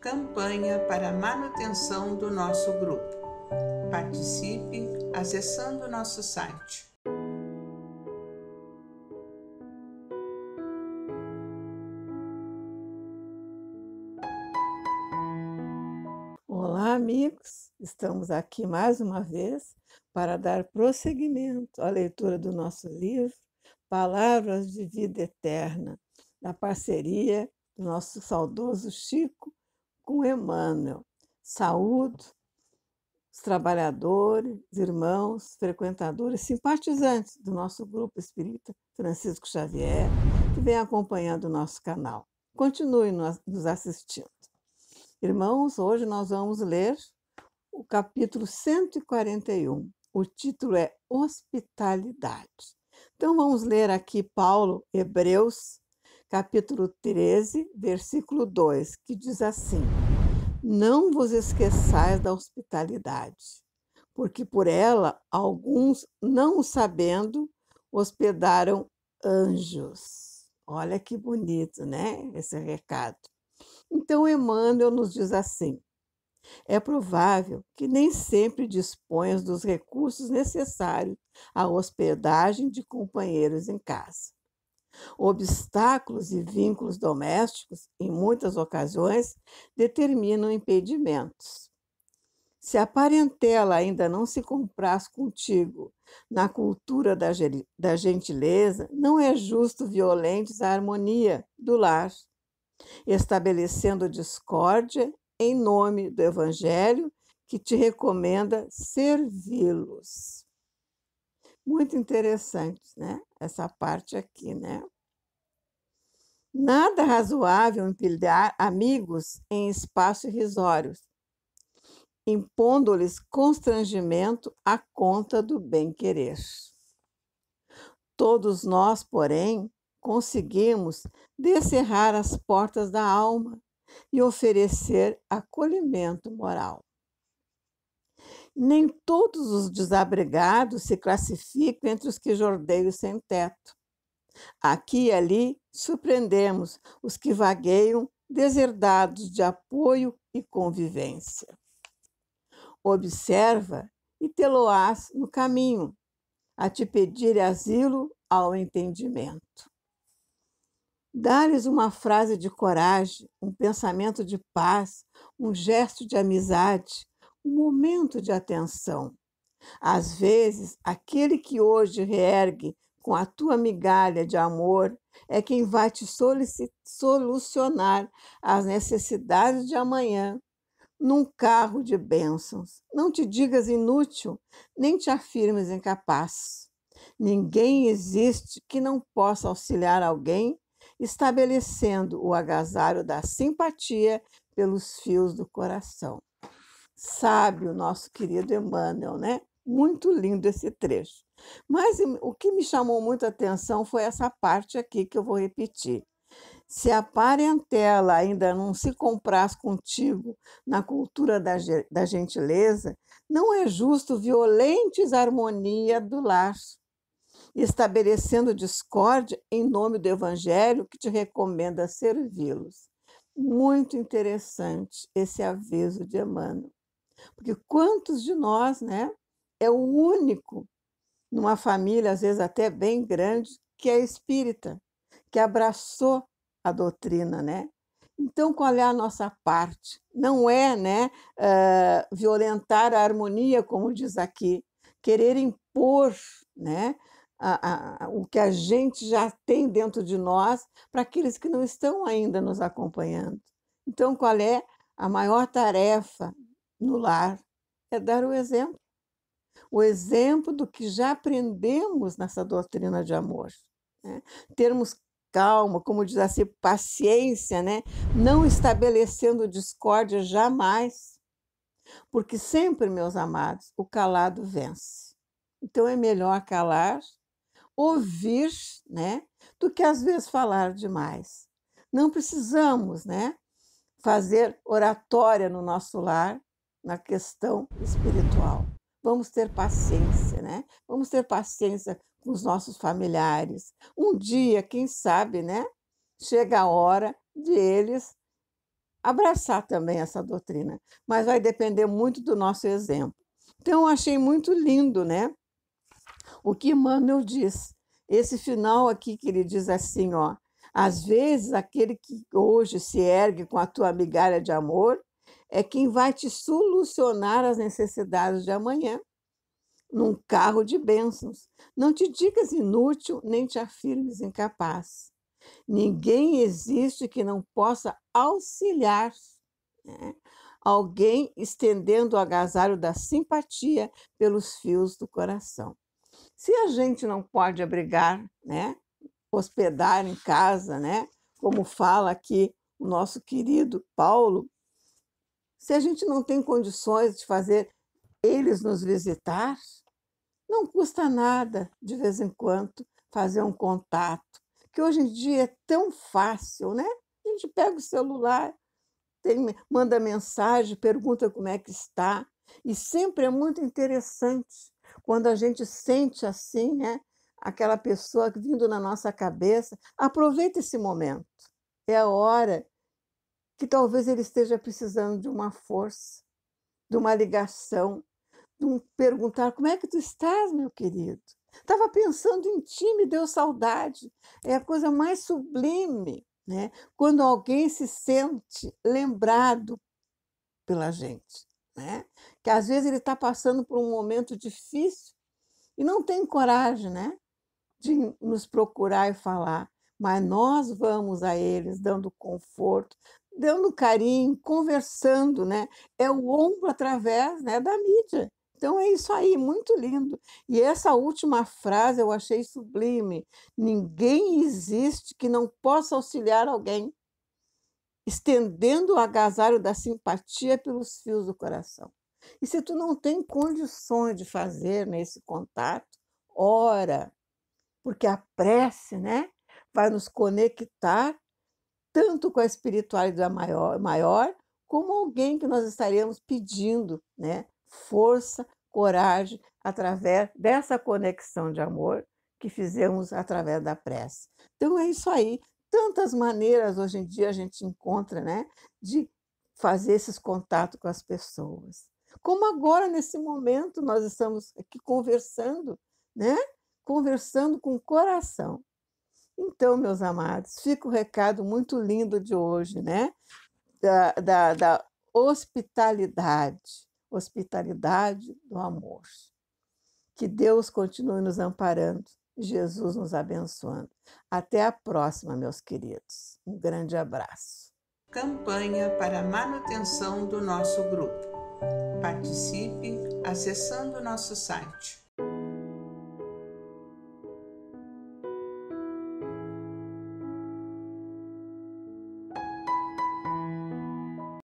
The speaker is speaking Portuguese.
Campanha para manutenção do nosso grupo. Participe acessando o nosso site. Olá, amigos! Estamos aqui mais uma vez para dar prosseguimento à leitura do nosso livro Palavras de Vida Eterna, da parceria do nosso saudoso Chico com Emmanuel. Saúdo os trabalhadores, irmãos, frequentadores, simpatizantes do nosso grupo espírita Francisco Xavier, que vem acompanhando o nosso canal. Continue nos assistindo. Irmãos, hoje nós vamos ler o capítulo 141. O título é Hospitalidade. Então vamos ler aqui Paulo, Hebreus capítulo 13, versículo 2, que diz assim: Não vos esqueçais da hospitalidade, porque por ela alguns, não sabendo, hospedaram anjos. Olha que bonito, né? Esse recado. Então, Emmanuel nos diz assim: é provável que nem sempre disponhas dos recursos necessários à hospedagem de companheiros em casa. Obstáculos e vínculos domésticos, em muitas ocasiões, determinam impedimentos. Se a parentela ainda não se compraz contigo na cultura da, da gentileza, não é justo violentes a harmonia do lar, estabelecendo discórdia em nome do Evangelho que te recomenda servi-los. Muito interessante, né? Essa parte aqui, né? Nada razoável empilhar amigos em espaços irrisórios, impondo-lhes constrangimento à conta do bem-querer. Todos nós, porém, conseguimos descerrar as portas da alma e oferecer acolhimento moral. Nem todos os desabrigados se classificam entre os que jordeiam sem teto. Aqui e ali surpreendemos os que vagueiam deserdados de apoio e convivência. Observa e tê-lo-ás no caminho, a te pedir asilo ao entendimento. Dar-lhes uma frase de coragem, um pensamento de paz, um gesto de amizade, um momento de atenção. Às vezes, aquele que hoje reergue com a tua migalha de amor é quem vai te solucionar as necessidades de amanhã num carro de bênçãos. Não te digas inútil, nem te afirmes incapaz. Ninguém existe que não possa auxiliar alguém estabelecendo o agasalho da simpatia pelos fios do coração. Sabe o nosso querido Emmanuel, né? Muito lindo esse trecho. Mas hum, o que me chamou muita atenção foi essa parte aqui que eu vou repetir. Se a parentela ainda não se compraz contigo na cultura da, da gentileza, não é justo violentes a harmonia do laço, estabelecendo discórdia em nome do Evangelho que te recomenda servi-los. Muito interessante esse aviso de Emmanuel. Porque quantos de nós, né, é o único numa família, às vezes até bem grande, que é espírita, que abraçou a doutrina, né? Então, qual é a nossa parte? Não é, né, uh, violentar a harmonia, como diz aqui, querer impor, né, a, a, o que a gente já tem dentro de nós para aqueles que não estão ainda nos acompanhando. Então, qual é a maior tarefa no lar é dar o exemplo. O exemplo do que já aprendemos nessa doutrina de amor. Né? Termos calma, como diz assim, paciência, né? não estabelecendo discórdia jamais. Porque sempre, meus amados, o calado vence. Então é melhor calar, ouvir, né? Do que às vezes falar demais. Não precisamos, né? Fazer oratória no nosso lar, na questão espiritual. Vamos ter paciência, né? Vamos ter paciência com os nossos familiares. Um dia, quem sabe, né? Chega a hora de eles abraçar também essa doutrina, mas vai depender muito do nosso exemplo. Então, eu achei muito lindo, né? O que Manuel diz. Esse final aqui que ele diz assim, ó. Às vezes, aquele que hoje se ergue com a tua migalha de amor é quem vai te solucionar as necessidades de amanhã num carro de bênçãos. Não te digas inútil, nem te afirmes incapaz. Ninguém existe que não possa auxiliar. Né? Alguém estendendo o agasalho da simpatia pelos fios do coração. Se a gente não pode abrigar, né? hospedar em casa, né? como fala aqui o nosso querido Paulo, se a gente não tem condições de fazer eles nos visitar, não custa nada, de vez em quando, fazer um contato, que hoje em dia é tão fácil, né? A gente pega o celular, tem, manda mensagem, pergunta como é que está, e sempre é muito interessante quando a gente sente assim, né? Aquela pessoa vindo na nossa cabeça, aproveita esse momento. É a hora que talvez ele esteja precisando de uma força, de uma ligação, de um perguntar: como é que tu estás, meu querido? Estava pensando em ti, me deu saudade. É a coisa mais sublime, né? Quando alguém se sente lembrado pela gente, né? Que às vezes ele está passando por um momento difícil e não tem coragem, né? De nos procurar e falar, mas nós vamos a eles dando conforto, dando carinho, conversando, né? É o ombro através né, da mídia. Então é isso aí, muito lindo. E essa última frase eu achei sublime. Ninguém existe que não possa auxiliar alguém, estendendo o agasalho da simpatia pelos fios do coração. E se tu não tem condições de fazer nesse né, contato, ora, porque a prece, né, vai nos conectar tanto com a espiritualidade maior, maior como alguém que nós estaremos pedindo né, força, coragem, através dessa conexão de amor que fizemos através da prece. Então é isso aí. Tantas maneiras hoje em dia a gente encontra né, de fazer esses contatos com as pessoas. Como agora, nesse momento, nós estamos aqui conversando, né? Conversando com o coração. Então, meus amados, fica o recado muito lindo de hoje, né? Da, da, da hospitalidade, hospitalidade do amor. Que Deus continue nos amparando, Jesus nos abençoando. Até a próxima, meus queridos. Um grande abraço. Campanha para manutenção do nosso grupo. Participe acessando nosso site